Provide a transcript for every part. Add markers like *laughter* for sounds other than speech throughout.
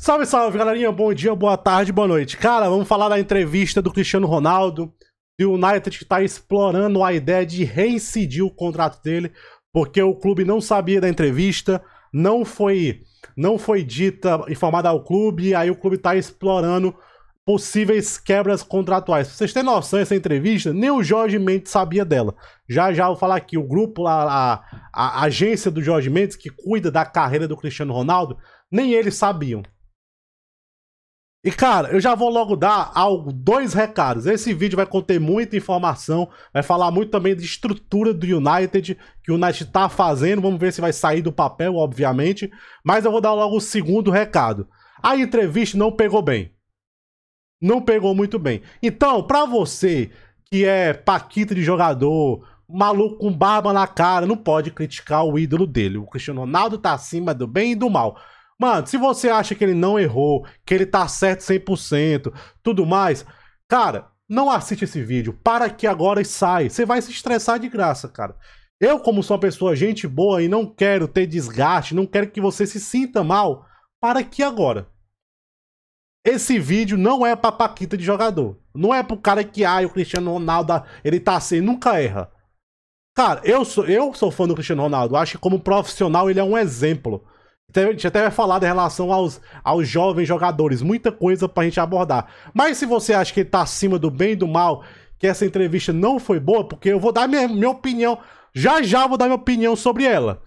Salve, salve, galerinha. Bom dia, boa tarde, boa noite. Cara, vamos falar da entrevista do Cristiano Ronaldo. O United que está explorando a ideia de reincidir o contrato dele, porque o clube não sabia da entrevista, não foi não foi dita, informada ao clube, e aí o clube está explorando possíveis quebras contratuais. Pra vocês têm noção essa entrevista? Nem o Jorge Mendes sabia dela. Já já vou falar aqui, o grupo, a, a, a agência do Jorge Mendes, que cuida da carreira do Cristiano Ronaldo, nem eles sabiam. E cara, eu já vou logo dar algo, dois recados. Esse vídeo vai conter muita informação, vai falar muito também de estrutura do United, que o United está fazendo, vamos ver se vai sair do papel, obviamente. Mas eu vou dar logo o segundo recado. A entrevista não pegou bem. Não pegou muito bem. Então, para você que é paquita de jogador, maluco com barba na cara, não pode criticar o ídolo dele. O Cristiano Ronaldo tá acima do bem e do mal. Mano, se você acha que ele não errou, que ele tá certo 100%, tudo mais, cara, não assiste esse vídeo. Para aqui agora e sai. Você vai se estressar de graça, cara. Eu, como sou uma pessoa gente boa e não quero ter desgaste, não quero que você se sinta mal, para aqui agora. Esse vídeo não é pra paquita de jogador. Não é pro cara que, ah, o Cristiano Ronaldo, ele tá assim, nunca erra. Cara, eu sou, eu sou fã do Cristiano Ronaldo. Acho que como profissional ele é um exemplo. Até, a gente até vai falar da relação aos, aos jovens jogadores, muita coisa pra gente abordar. Mas se você acha que ele tá acima do bem e do mal, que essa entrevista não foi boa, porque eu vou dar minha, minha opinião, já já vou dar minha opinião sobre ela.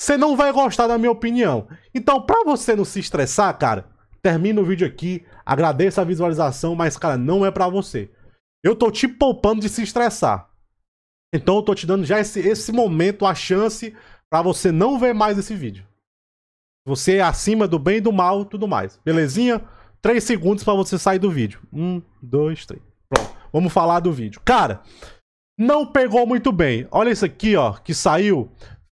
Você não vai gostar da minha opinião. Então, pra você não se estressar, cara, termina o vídeo aqui, agradeço a visualização, mas, cara, não é pra você. Eu tô te poupando de se estressar. Então eu tô te dando já esse, esse momento, a chance, pra você não ver mais esse vídeo. Você é acima do bem e do mal tudo mais. Belezinha? Três segundos para você sair do vídeo. Um, dois, três. Pronto. Vamos falar do vídeo. Cara, não pegou muito bem. Olha isso aqui, ó, que saiu.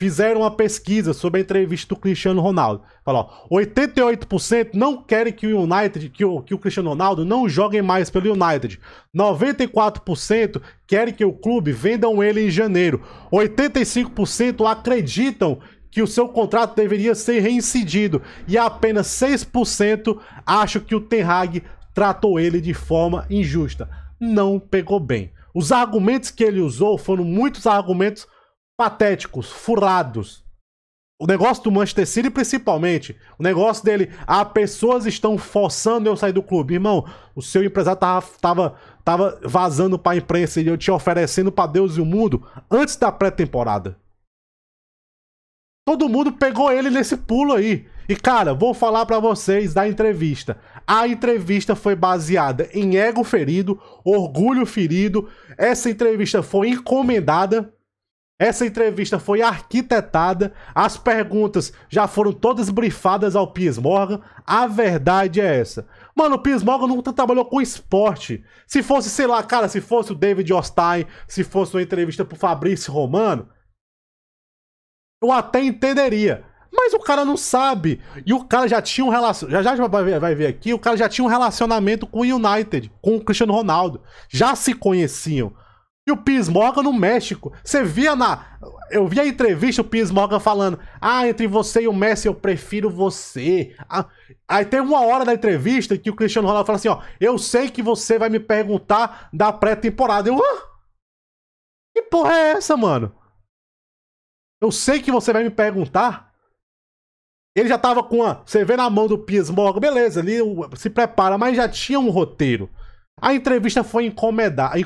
Fizeram uma pesquisa sobre a entrevista do Cristiano Ronaldo. Falou, 88% não querem que o United, que o, que o Cristiano Ronaldo não jogue mais pelo United. 94% querem que o clube vendam ele em janeiro. 85% acreditam que o seu contrato deveria ser reincidido e apenas 6% acham que o Ten Hag tratou ele de forma injusta. Não pegou bem. Os argumentos que ele usou foram muitos argumentos patéticos, furados. O negócio do Manchester City, principalmente, o negócio dele, ah, pessoas estão forçando eu sair do clube. Irmão, o seu empresário tava, tava, tava vazando a imprensa e eu te oferecendo para Deus e o mundo antes da pré-temporada. Todo mundo pegou ele nesse pulo aí. E cara, vou falar para vocês da entrevista. A entrevista foi baseada em ego ferido, orgulho ferido. Essa entrevista foi encomendada. Essa entrevista foi arquitetada, as perguntas já foram todas brifadas ao Piers Morgan. A verdade é essa. Mano, o Piers Morgan nunca trabalhou com esporte. Se fosse, sei lá, cara, se fosse o David Ostain, se fosse uma entrevista pro Fabrício Romano, eu até entenderia. Mas o cara não sabe. E o cara já tinha um relacionamento. Já já vai ver, vai ver aqui. O cara já tinha um relacionamento com o United, com o Cristiano Ronaldo. Já se conheciam. E o Piers Morgan no México. Você via na. Eu vi a entrevista o Piers Morgan falando: Ah, entre você e o Messi eu prefiro você. Ah, aí tem uma hora da entrevista que o Cristiano Ronaldo fala assim: Ó, eu sei que você vai me perguntar da pré-temporada. Eu, ah, que porra é essa, mano? Eu sei que você vai me perguntar. Ele já tava com a. Você vê na mão do Piers Morgan, beleza, ali se prepara, mas já tinha um roteiro. A entrevista foi encomendada,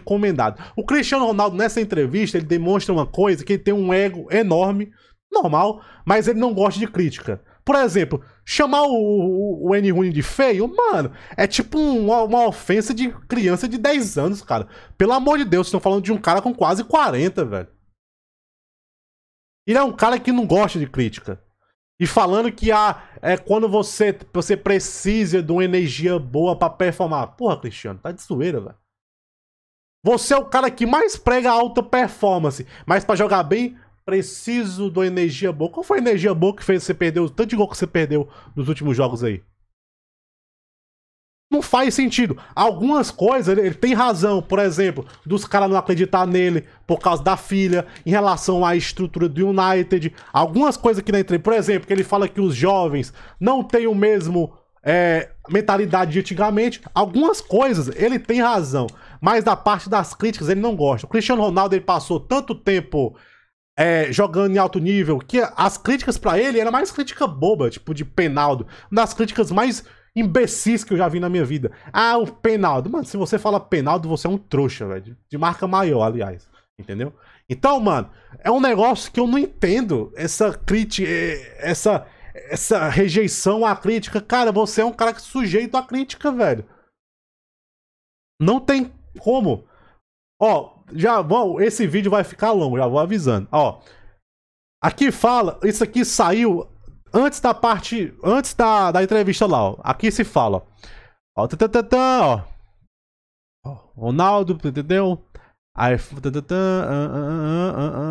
O Cristiano Ronaldo, nessa entrevista, ele demonstra uma coisa que ele tem um ego enorme, normal, mas ele não gosta de crítica. Por exemplo, chamar o, o, o N. Rooney de feio, mano, é tipo uma, uma, ofensa de criança de 10 anos, cara. Pelo amor de Deus, estão falando de um cara com quase 40, velho. Ele é um cara que não gosta de crítica. E falando que ah, é quando você, você precisa de uma energia boa para performar. Porra, Cristiano, tá de zoeira, velho. Você é o cara que mais prega alta performance. Mas para jogar bem, preciso de uma energia boa. Qual foi a energia boa que fez você perder o tanto de gol que você perdeu nos últimos jogos aí? não faz sentido. Algumas coisas ele, tem razão, por exemplo, dos caras não acreditar nele por causa da filha, em relação à estrutura do United. Algumas coisas que dentro, por exemplo, que ele fala que os jovens não têm o mesmo é, mentalidade de antigamente. Algumas coisas ele tem razão, mas da parte das críticas ele não gosta. O Cristiano Ronaldo ele passou tanto tempo é, jogando em alto nível que as críticas para ele era mais crítica boba, tipo de penaldo, das críticas mais imbecis que eu já vi na minha vida. Ah, o Penaldo. Mano, se você fala Penaldo, você é um trouxa, velho. De marca maior, aliás. Entendeu? Então, mano, é um negócio que eu não entendo. Essa crítica, eh, essa, essa rejeição à crítica. Cara, você é um cara que é sujeito à crítica, velho. Não tem como. Ó, já bom, esse vídeo vai ficar longo, já vou avisando. Ó, aqui fala, isso aqui saiu antes da parte. Antes da, da entrevista lá, ó. Aqui se fala, ó. Ó, tã, ó Ronaldo, entendeu? Aí,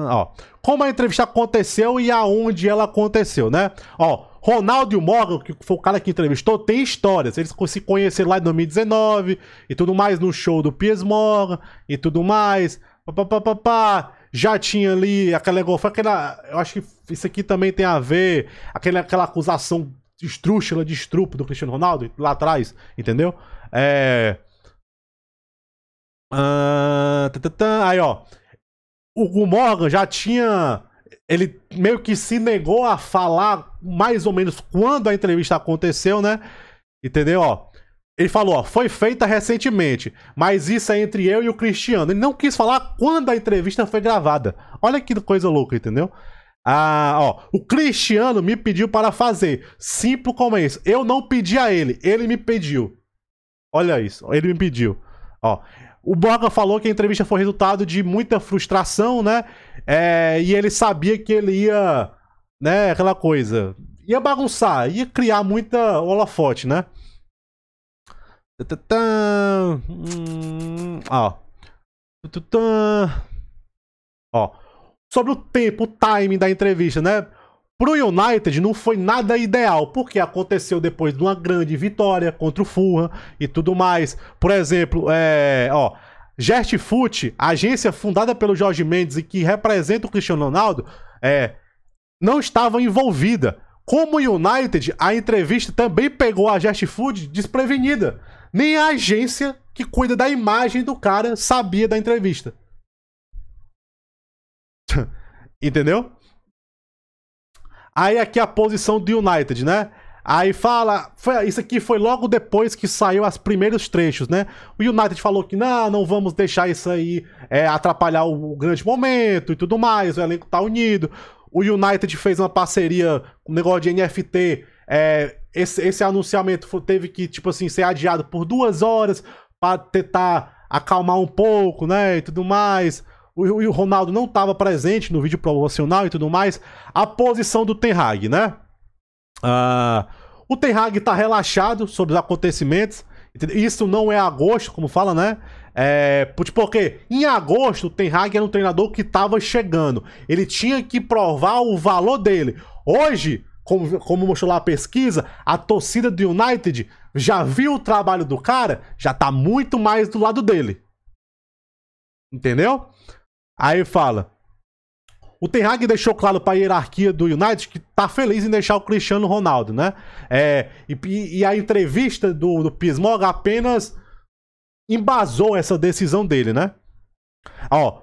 ó. Como a entrevista aconteceu e aonde ela aconteceu, né? Ó, Ronaldo e o Morgan, que foi o cara que entrevistou, tem histórias. Eles se conheceram lá em 2019 e tudo mais no show do Piers Morgan e tudo mais. Pá, pá, pá, pá, pá já tinha ali aquela foi aquela. Eu acho que isso aqui também tem a ver. Aquela, aquela acusação estrúxula de estrupo do Cristiano Ronaldo lá atrás, entendeu? É. Ah, tá, tá, tá. Aí, ó. O, o Morgan já tinha. Ele meio que se negou a falar mais ou menos quando a entrevista aconteceu, né? Entendeu? Ó. Ele falou, ó, foi feita recentemente, mas isso é entre eu e o Cristiano. Ele não quis falar quando a entrevista foi gravada. Olha que coisa louca, entendeu? Ah, ó, o Cristiano me pediu para fazer. Simples como é isso. Eu não pedi a ele, ele me pediu. Olha isso, ele me pediu. Ó, o Borga falou que a entrevista foi resultado de muita frustração, né? É, e ele sabia que ele ia, né, aquela coisa, ia bagunçar, ia criar muita holofote, né? Hum, ó. ó. Sobre o tempo, o timing da entrevista, né? Pro United não foi nada ideal, porque aconteceu depois de uma grande vitória contra o Fulham e tudo mais. Por exemplo, é, ó, Gert Foot, agência fundada pelo Jorge Mendes e que representa o Cristiano Ronaldo, é, não estava envolvida. Como o United, a entrevista também pegou a Gert Food desprevenida. Nem a agência que cuida da imagem do cara sabia da entrevista. *laughs* Entendeu? Aí aqui a posição do United, né? Aí fala, foi, isso aqui foi logo depois que saiu os primeiros trechos, né? O United falou que não, não vamos deixar isso aí é, atrapalhar o, o grande momento e tudo mais, o elenco tá unido. O United fez uma parceria com um negócio de NFT é, esse, esse anunciamento foi, teve que, tipo assim, ser adiado por duas horas para tentar acalmar um pouco, né? E tudo mais. O, o Ronaldo não estava presente no vídeo promocional e tudo mais. A posição do Ten Hag, né? Uh, o Ten Hag está relaxado sobre os acontecimentos. Isso não é agosto, como fala, né? É, tipo, porque em agosto o Ten Hag era um treinador que estava chegando. Ele tinha que provar o valor dele. Hoje, como, como mostrou lá a pesquisa, a torcida do United já viu o trabalho do cara, já tá muito mais do lado dele. Entendeu? Aí fala. O Ten Hag deixou claro para a hierarquia do United que tá feliz em deixar o Cristiano Ronaldo, né? É, e, e a entrevista do, do apenas embasou essa decisão dele, né? Ó,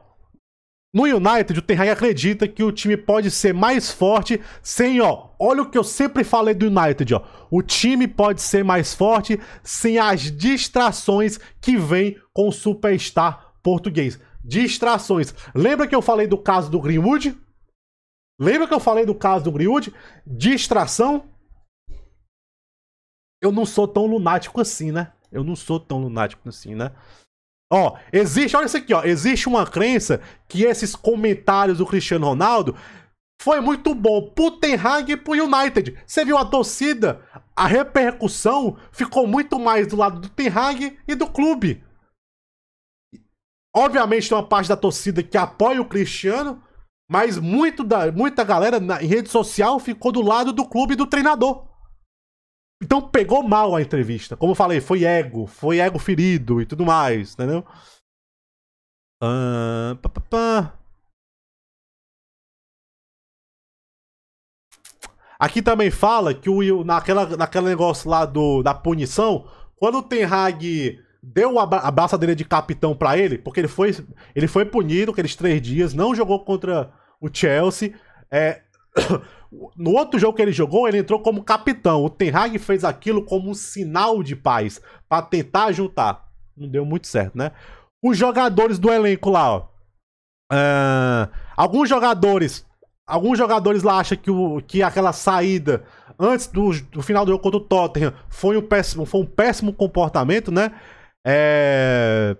no United, o Ten Hag acredita que o time pode ser mais forte sem, ó, olha o que eu sempre falei do United, ó. O time pode ser mais forte sem as distrações que vem com o superstar português. Distrações. Lembra que eu falei do caso do Greenwood? Lembra que eu falei do caso do Greenwood? Distração? Eu não sou tão lunático assim, né? Eu não sou tão lunático assim, né? Ó, existe, olha isso aqui, ó. Existe uma crença que esses comentários do Cristiano Ronaldo foi muito bom pro Tenhag e pro United. Você viu a torcida? A repercussão ficou muito mais do lado do Tenhag e do clube. Obviamente tem uma parte da torcida que apoia o Cristiano, mas muito da, muita galera na, em rede social ficou do lado do clube e do treinador. Então pegou mal a entrevista. Como eu falei, foi ego, foi ego ferido e tudo mais, entendeu? Uh, pá, pá, pá. Aqui também fala que o naquela naquele negócio lá do da punição, quando o Ten Hag deu a, a braçadeira de capitão para ele, porque ele foi ele foi punido aqueles três dias, não jogou contra o Chelsea, é, *coughs* No outro jogo que ele jogou, ele entrou como capitão. O Ten Hag fez aquilo como um sinal de paz para tentar juntar. Não deu muito certo, né? Os jogadores do elenco lá, ó. Uh, alguns jogadores, alguns jogadores lá acham que, o, que aquela saída antes do, do final do jogo contra o Tottenham foi um péssimo, foi um péssimo comportamento, né? É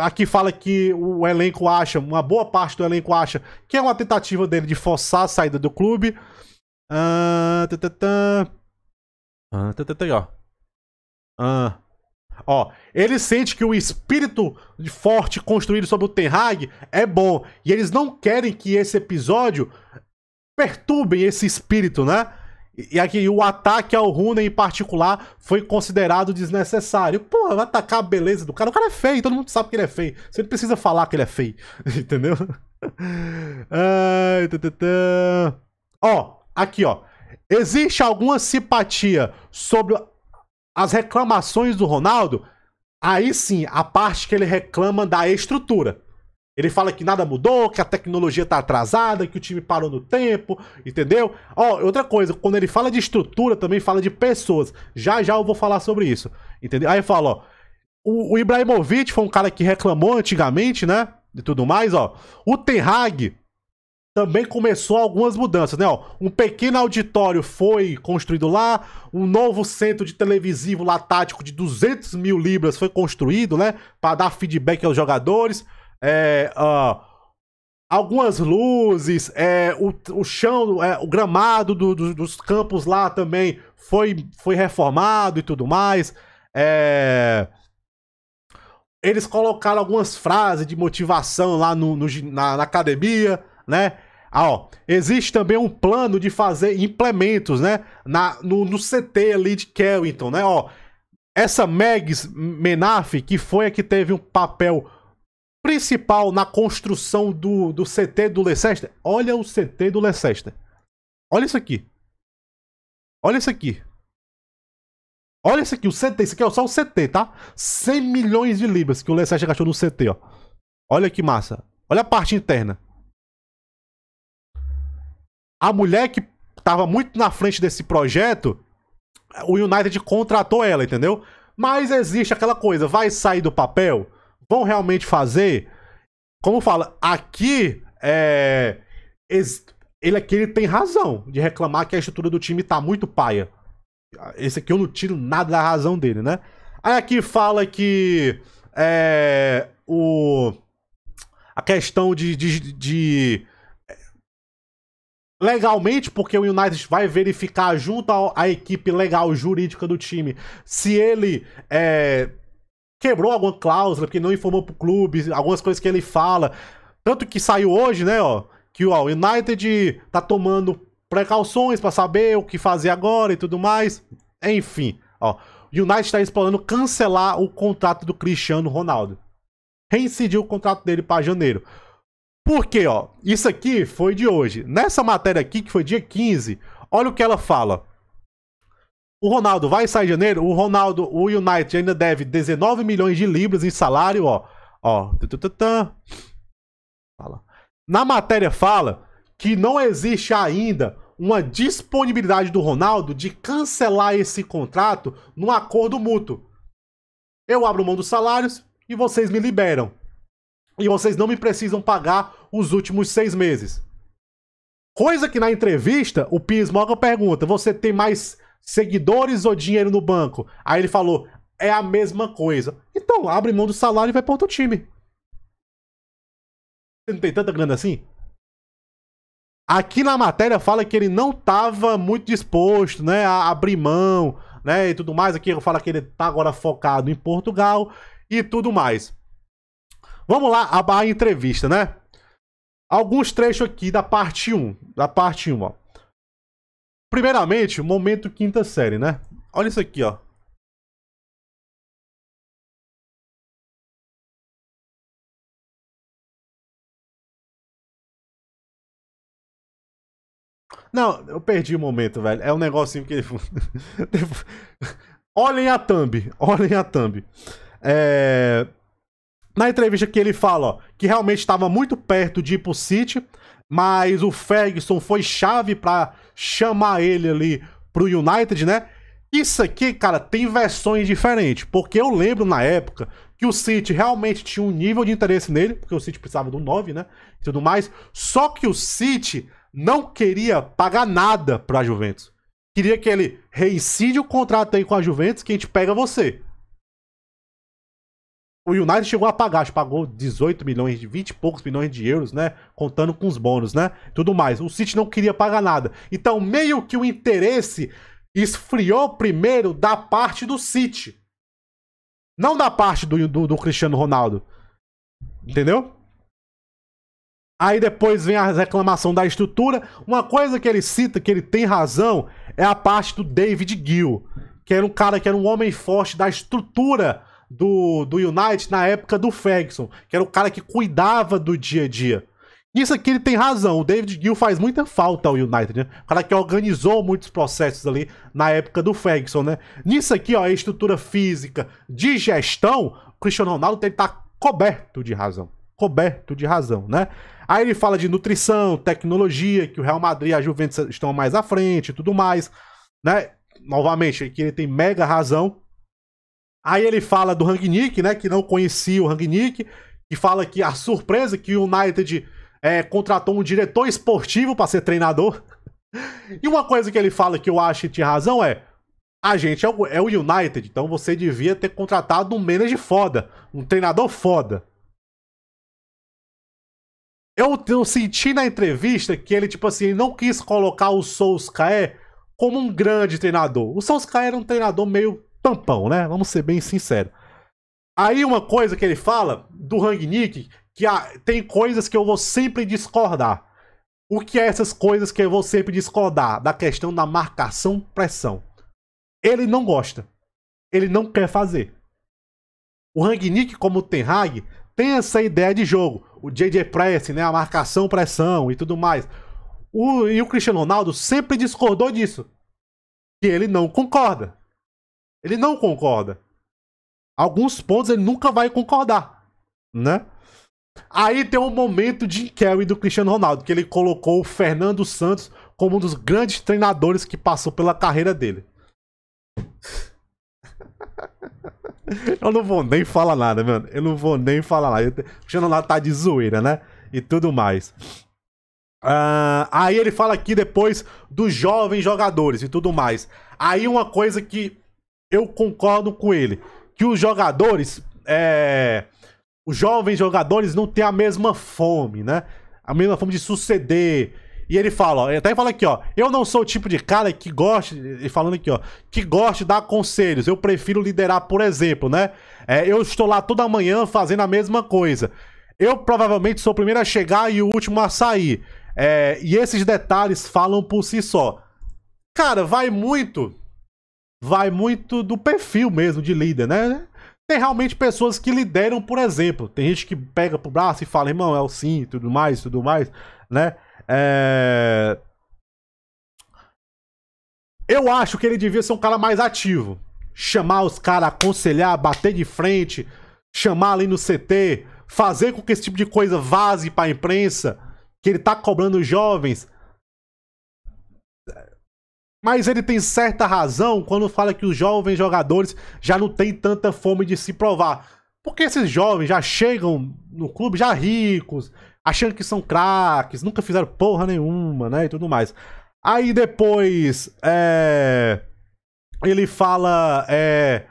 aqui fala que o elenco acha, uma boa parte do elenco acha que é uma tentativa dele de forçar a saída do clube. Ah, tã, tã, tã. ó. Ó, ele sente que o espírito forte construído sobre o Ten Hag é bom. E eles não querem que esse episódio perturbe esse espírito, né? E aqui, o ataque ao Rune em particular foi considerado desnecessário. Pô, vai atacar a beleza do cara. O cara é feio, todo mundo sabe que ele é feio. Você não precisa falar que ele é feio, *laughs* entendeu? Ai, Ó, aqui, ó. Existe alguma simpatia sobre as reclamações do Ronaldo? Aí sim, a parte que ele reclama da estrutura. Ele fala que nada mudou, que a tecnologia tá atrasada, que o time parou no tempo, entendeu? Ó, outra coisa, quando ele fala de estrutura, também fala de pessoas. Já já eu vou falar sobre isso, entendeu? Aí fala, ó, o, o Ibrahimovic foi um cara que reclamou antigamente, né? E tudo mais, ó. O Ten Hag também começou algumas mudanças, né? Ó, um pequeno auditório foi construído lá, um novo centro de televisivo lá tático de 200 mil libras foi construído, né? Para dar feedback aos jogadores é, uh, algumas luzes, é, o, o chão, é, o gramado do, do, dos campos lá também foi, foi reformado e tudo mais. É, eles colocaram algumas frases de motivação lá no, no na, na, academia, né? Ah, ó, existe também um plano de fazer implementos, né? Na, no, no CT ali de Kellington, né? Ó, essa Megs Menaf, que foi a que teve um papel principal na construção do, do CT do Leicester, olha o CT do Leicester. Olha isso aqui. Olha isso aqui. Olha isso aqui, o CT. Isso aqui é só o CT, tá? 100 milhões de libras que o Leicester gastou no CT, ó. Olha que massa. Olha a parte interna. A mulher que estava muito na frente desse projeto, o United contratou ela, entendeu? Mas existe aquela coisa, vai sair do papel? vão realmente fazer. Como fala, aqui é. Ele aqui ele tem razão de reclamar que a estrutura do time tá muito paia. Esse aqui eu não tiro nada da razão dele, né? Aí aqui fala que é, o, a questão de, de, de legalmente, porque o United vai verificar junto à equipe legal jurídica do time se ele é, quebrou alguma cláusula, porque não informou pro clube, algumas coisas que ele fala. Tanto que saiu hoje, né, ó, que ó, o United tá tomando precauções para saber o que fazer agora e tudo mais. Enfim, ó, o United está explorando cancelar o contrato do Cristiano Ronaldo. Reincidiu o contrato dele para janeiro. Por quê, ó? Isso aqui foi de hoje. Nessa matéria aqui, que foi dia 15, olha o que ela fala. O Ronaldo vai sair em janeiro? O Ronaldo, o United ainda deve 19 milhões de libras em salário, ó. Ó. Fala. Na matéria fala que não existe ainda uma disponibilidade do Ronaldo de cancelar esse contrato num acordo mútuo. Eu abro mão dos salários e vocês me liberam. E vocês não me precisam pagar os últimos seis meses. Coisa que na entrevista o Piers Morgan pergunta: você tem mais seguidores ou dinheiro no banco? Aí ele falou, é a mesma coisa. Então abre mão do salário e vai para outro time. Você não tem tanta grana assim? Aqui na matéria fala que ele não estava muito disposto, né, a abrir mão, né, e tudo mais. Aqui fala que ele está agora focado em Portugal e tudo mais. Vamos lá, a, a entrevista, né? Alguns trechos aqui da parte 1, da parte 1, ó. Primeiramente, momento quinta série, né? Olha isso aqui, ó. Não, eu perdi o momento, velho. É um negocinho que ele. *laughs* olhem a thumb, olhem a thumb. É... Na entrevista que ele fala, ó, que realmente estava muito perto de ir pro City, mas o Ferguson foi chave para chamar ele ali pro United, né? Isso aqui, cara, tem versões diferentes, porque eu lembro na época que o City realmente tinha um nível de interesse nele, porque o City precisava do 9, né? E tudo mais. Só que o City não queria pagar nada pra Juventus. Queria que ele reincide o contrato aí com a Juventus que a gente pega você. O United chegou a pagar, pagou 18 milhões, de 20 e poucos milhões de euros, né? Contando com os bônus, né? Tudo mais. O City não queria pagar nada. Então, meio que o interesse esfriou primeiro da parte do City. Não da parte do, do, do Cristiano Ronaldo. Entendeu? Aí depois vem a reclamação da estrutura. Uma coisa que ele cita, que ele tem razão, é a parte do David Gill, que era um cara que era um homem forte da estrutura do, do United na época do Ferguson, que era o cara que cuidava do dia a dia. Isso aqui ele tem razão. O David Gill faz muita falta ao United, né? O cara que organizou muitos processos ali na época do Ferguson, né? Nisso aqui, ó, a estrutura física de gestão, o Cristiano Ronaldo tem que estar tá coberto de razão. Coberto de razão, né? Aí ele fala de nutrição, tecnologia, que o Real Madrid e a Juventus estão mais à frente e tudo mais, né? Novamente, aqui ele tem mega razão. Aí ele fala do Rangnick, né? Que não conhecia o Rangnick. E fala que a surpresa que o United é, contratou um diretor esportivo para ser treinador. *laughs* E uma coisa que ele fala que eu acho que tinha razão é: a gente é o, é o United, então você devia ter contratado um manager foda, um treinador foda. Eu, eu, senti na entrevista que ele, tipo assim, não quis colocar o Solskjaer como um grande treinador. O Solskjaer era um treinador meio tampão, né? Vamos ser bem sinceros. Aí uma coisa que ele fala do Rangnick, que ah, tem coisas que eu vou sempre discordar. O que é essas coisas que eu vou sempre discordar? Da questão da marcação-pressão. Ele não gosta. Ele não quer fazer. O Rangnick, como o Ten Hag, tem essa ideia de jogo. O JJ Press, né? A marcação-pressão e tudo mais. O, e o Cristiano Ronaldo sempre discordou disso. Que ele não concorda. Ele não concorda. Alguns pontos ele nunca vai concordar, né? Aí tem um momento de Carrey do Cristiano Ronaldo, que ele colocou o Fernando Santos como um dos grandes treinadores que passou pela carreira dele. *laughs* Eu não vou nem falar nada, mano. Eu não vou nem falar nada. O Cristiano Ronaldo tá de zoeira, né? E tudo mais. Uh, aí ele fala aqui depois dos jovens jogadores e tudo mais. Aí uma coisa que eu concordo com ele. Que os jogadores, é, os jovens jogadores não têm a mesma fome, né? A mesma fome de suceder. E ele fala, ó, ele até fala aqui, ó, eu não sou o tipo de cara que gosta, ele falando aqui, ó, que gosta de dar conselhos. Eu prefiro liderar, por exemplo, né? É, eu estou lá toda manhã fazendo a mesma coisa. Eu provavelmente sou o primeiro a chegar e o último a sair. É, e esses detalhes falam por si só. Cara, vai muito vai muito do perfil mesmo de líder, né? Tem realmente pessoas que lideram, por exemplo. Tem gente que pega pro braço e fala, irmão, é o sim, tudo mais, tudo mais, né? É... Eu acho que ele devia ser um cara mais ativo. Chamar os caras, aconselhar, bater de frente, chamar ali no CT, fazer com que esse tipo de coisa vaze pra imprensa, que ele tá cobrando os jovens mas ele tem certa razão quando fala que os jovens jogadores já não têm tanta fome de se provar. Porque esses jovens já chegam no clube já ricos, achando que são craques, nunca fizeram porra nenhuma, né? E tudo mais. Aí depois é... ele fala é...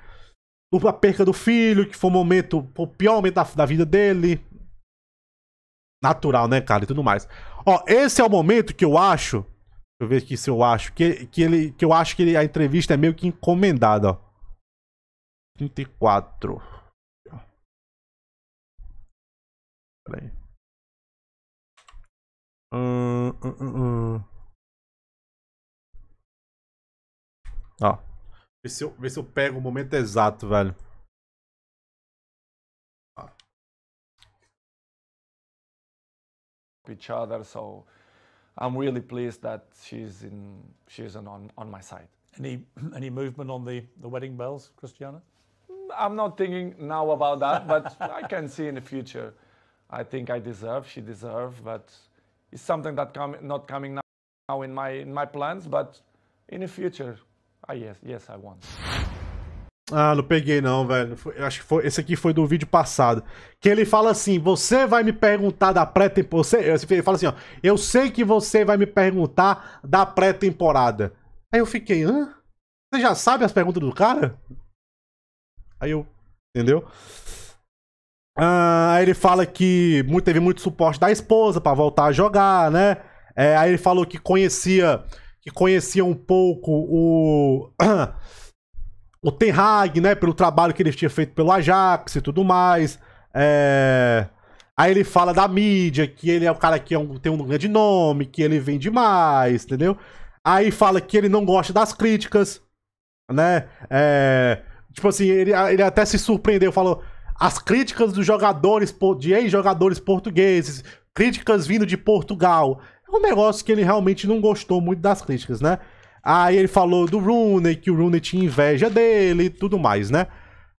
a perca do filho, que foi o momento, o pior momento da, da vida dele. Natural, né, cara? E tudo mais. Ó, esse é o momento que eu acho Deixa eu ver aqui se eu acho. Que, que, ele, que eu acho que ele, a entrevista é meio que encomendada, ó. 34. Pera aí. Hum, hum, hum. Ó. Vê se, eu, vê se eu pego o momento exato, velho. Each other, so I'm really pleased that she's in she's on on my side. Any any movement on the the wedding bells, Christiana? I'm not thinking now about that, but I can see in the future. I think I deserve, she deserves, but it's something that come not coming now, now in my in my plans, but in the future, I, yes, yes, I want. Ah, não peguei não, velho. Foi, acho que foi, esse aqui foi do vídeo passado. Que ele fala assim: "Você vai me perguntar da pré-temporada". Ele fala assim, ó: "Eu sei que você vai me perguntar da pré-temporada". Aí eu fiquei, hã? Você já sabe as perguntas do cara? Aí eu, entendeu? Ah, aí ele fala que muito, teve muito suporte da esposa para voltar a jogar, né? É, aí ele falou que conhecia que conhecia um pouco o *clears throat* o Ten Hag, né, pelo trabalho que ele tinha feito pelo Ajax e tudo mais. É... Aí ele fala da mídia, que ele é o cara que é um, tem um grande nome, que ele vende mais, entendeu? Aí fala que ele não gosta das críticas, né? É... Tipo assim, ele, ele até se surpreendeu, falou as críticas dos jogadores, de ex-jogadores portugueses, críticas vindo de Portugal. É um negócio que ele realmente não gostou muito das críticas, né? Aí ele falou do Rooney, que o Rooney tinha inveja dele e tudo mais, né?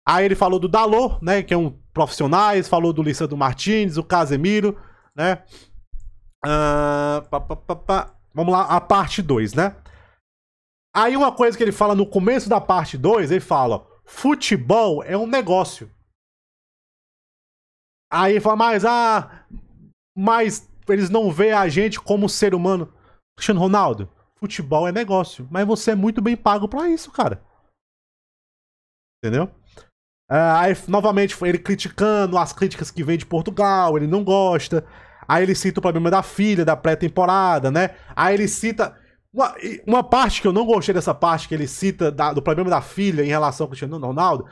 Aí ele falou do Dalô, né? Que é um profissionais, falou do Lissandro Martins, o Casemiro, né? Uh, pá, pá, pá, Vamos lá, a parte 2, né? Aí uma coisa que ele fala no começo da parte 2, ele fala: futebol é um negócio. Aí ele fala, mas ah, mas eles não veem a gente como ser humano. Cristiano Ronaldo, futebol é negócio. Mas você é muito bem pago para isso, cara. Entendeu? Ah, aí, novamente, ele criticando as críticas que vem de Portugal, ele não gosta. Aí ele cita o problema da filha, da pré-temporada, né? Aí ele cita. Uma, uma, parte que eu não gostei dessa parte que ele cita da, do problema da filha em relação ao Cristiano Ronaldo,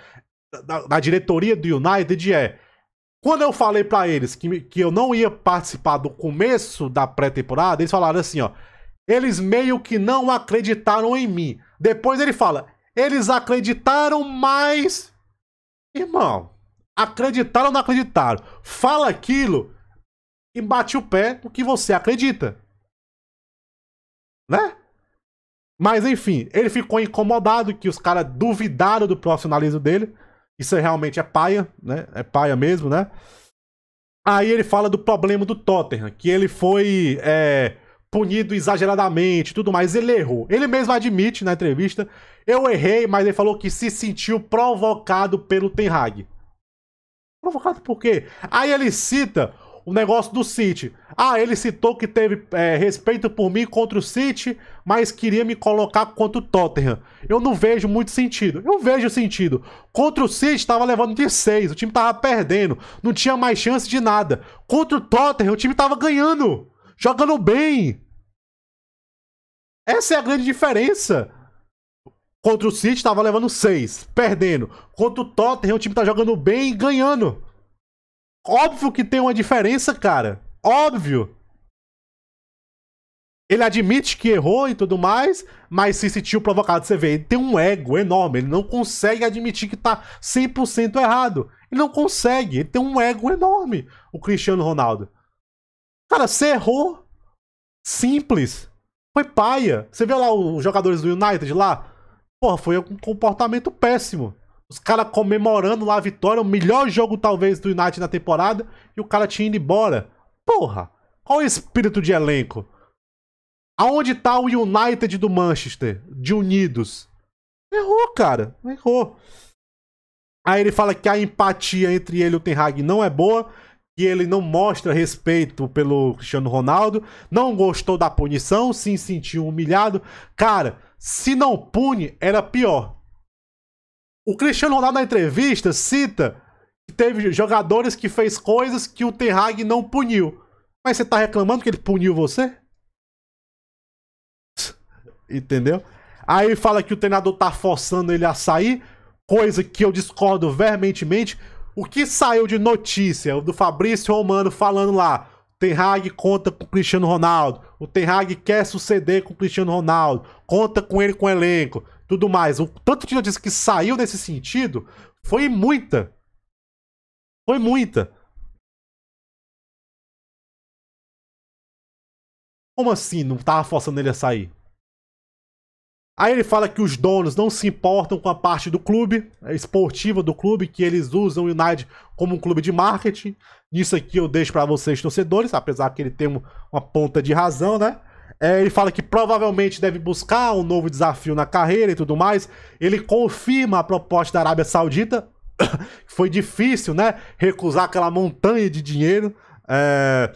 da, da diretoria do United, é. Quando eu falei para eles que, que eu não ia participar do começo da pré-temporada, eles falaram assim, ó. Eles meio que não acreditaram em mim. Depois ele fala: eles acreditaram, mas. Irmão, acreditaram ou não acreditaram? Fala aquilo e bate o pé no que você acredita. Né? Mas enfim, ele ficou incomodado que os caras duvidaram do profissionalismo dele. Isso é realmente é paia, né? É paia mesmo, né? Aí ele fala do problema do Tottenham, que ele foi. É punido exageradamente tudo mais. Ele errou. Ele mesmo admite na entrevista: eu errei, mas ele falou que se sentiu provocado pelo Ten Hag. Provocado por quê? Aí ele cita o negócio do City. Ah, ele citou que teve é, respeito por mim contra o City, mas queria me colocar contra o Tottenham. Eu não vejo muito sentido. Eu vejo sentido. Contra o City estava levando de 6, o time estava perdendo, não tinha mais chance de nada. Contra o Tottenham, o time estava ganhando, jogando bem. Essa é a grande diferença. Contra o City estava levando 6, perdendo. Contra o Tottenham o time tá jogando bem e ganhando. Óbvio que tem uma diferença, cara. Óbvio. Ele admite que errou e tudo mais, mas se sentiu provocado. Você vê, ele tem um ego enorme. Ele não consegue admitir que tá 100% errado. Ele não consegue. Ele tem um ego enorme, o Cristiano Ronaldo. Cara, você errou. Simples. Foi paia. Você vê lá os jogadores do United lá? Porra, foi um comportamento péssimo. Os caras comemorando lá a vitória, o melhor jogo talvez do United na temporada, e o cara tinha ido embora. Porra, qual o espírito de elenco? Aonde tá o United do Manchester, de Unidos? Errou, cara, errou. Aí ele fala que a empatia entre ele e o Ten Hag não é boa, que ele não mostra respeito pelo Cristiano Ronaldo, não gostou da punição, se sentiu humilhado. Cara, se não pune, era pior. O Cristiano Ronaldo na entrevista cita que teve jogadores que fez coisas que o Ten Hag não puniu. Mas você tá reclamando que ele puniu você? Entendeu? Aí fala que o treinador tá forçando ele a sair, coisa que eu discordo veementemente. O que saiu de notícia do Fabrício Romano falando lá? Ten Hag conta com o Cristiano Ronaldo. O Ten Hag quer suceder com o Cristiano Ronaldo. Conta com ele com o elenco. Tudo mais. O tanto de notícia que saiu nesse sentido foi muita. Foi muita. Como assim não tava forçando ele a sair? Aí ele fala que os donos não se importam com a parte do clube, é, esportiva do clube, que eles usam o United como um clube de marketing. Isso aqui eu deixo para vocês, torcedores, apesar que ele tem uma ponta de razão, né? É, ele fala que provavelmente deve buscar um novo desafio na carreira e tudo mais. Ele confirma a proposta da Arábia Saudita. *coughs* Foi difícil, né? Recusar aquela montanha de dinheiro. É...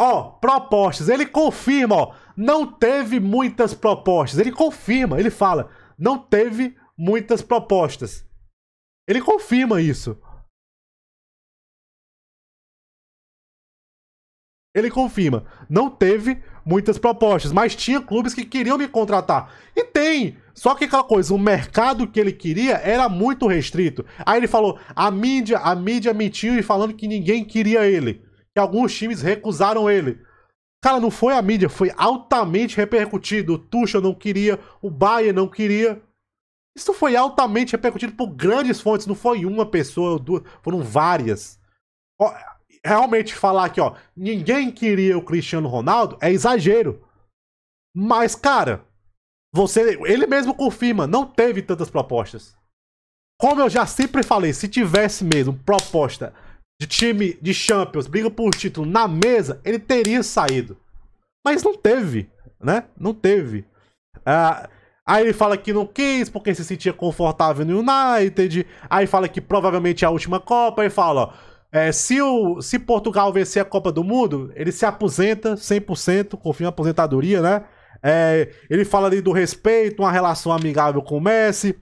Ó, propostas. Ele confirma, ó não teve muitas propostas. Ele confirma, ele fala, não teve muitas propostas. Ele confirma isso. Ele confirma, não teve muitas propostas, mas tinha clubes que queriam me contratar. E tem! Só que aquela coisa, o mercado que ele queria era muito restrito. Aí ele falou, a mídia, a mídia mentiu e falando que ninguém queria ele, que alguns times recusaram ele. Cara, não foi a mídia, foi altamente repercutido. O Tuchel não queria, o Bayern não queria. Isso foi altamente repercutido por grandes fontes, não foi uma pessoa, duas, foram várias. Realmente falar aqui, ó, ninguém queria o Cristiano Ronaldo é exagero. Mas, cara, você, ele mesmo confirma, não teve tantas propostas. Como eu já sempre falei, se tivesse mesmo proposta de time de Champions, briga por título na mesa, ele teria saído. Mas não teve, né? Não teve. Ah, aí ele fala que não quis porque se sentia confortável no United. Aí fala que provavelmente é a última Copa. E fala: ó, é, se, o, se Portugal vencer a Copa do Mundo, ele se aposenta 100%, confia em aposentadoria, né? É, ele fala ali do respeito, uma relação amigável com o Messi.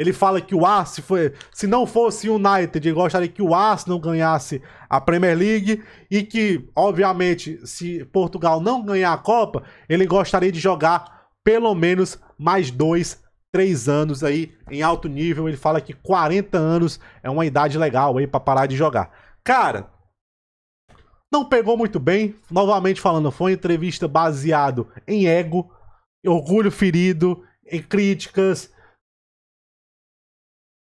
Ele fala que o Arsenal foi, se não fosse o United, ele gostaria que o Arsenal ganhasse a Premier League e que, obviamente, se Portugal não ganhar a Copa, ele gostaria de jogar pelo menos mais dois, três anos aí em alto nível. Ele fala que 40 anos é uma idade legal aí para parar de jogar. Cara, não pegou muito bem. Novamente falando, foi uma entrevista baseado em ego, orgulho ferido, em críticas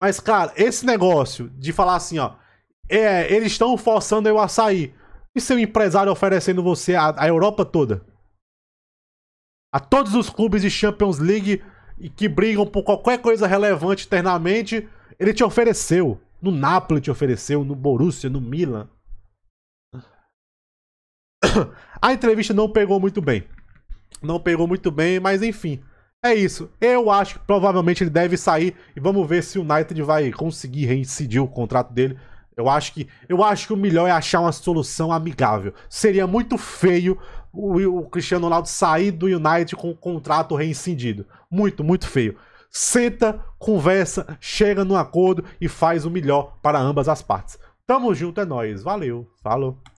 mas, cara, esse negócio de falar assim, ó. É, eles estão forçando eu a sair. E seu empresário oferecendo você a, a Europa toda? A todos os clubes de Champions League que brigam por qualquer coisa relevante internamente, ele te ofereceu. No Napoli te ofereceu, no Borussia, no Milan. *coughs* A entrevista não pegou muito bem. Não pegou muito bem, mas enfim. É isso. Eu acho que provavelmente ele deve sair e vamos ver se o United vai conseguir reincidir o contrato dele. Eu acho que eu acho que o melhor é achar uma solução amigável. Seria muito feio o, o Cristiano Ronaldo sair do United com o contrato reincidido. Muito, muito feio. Senta, conversa, chega num acordo e faz o melhor para ambas as partes. Tamo junto, é nóis. Valeu, falou.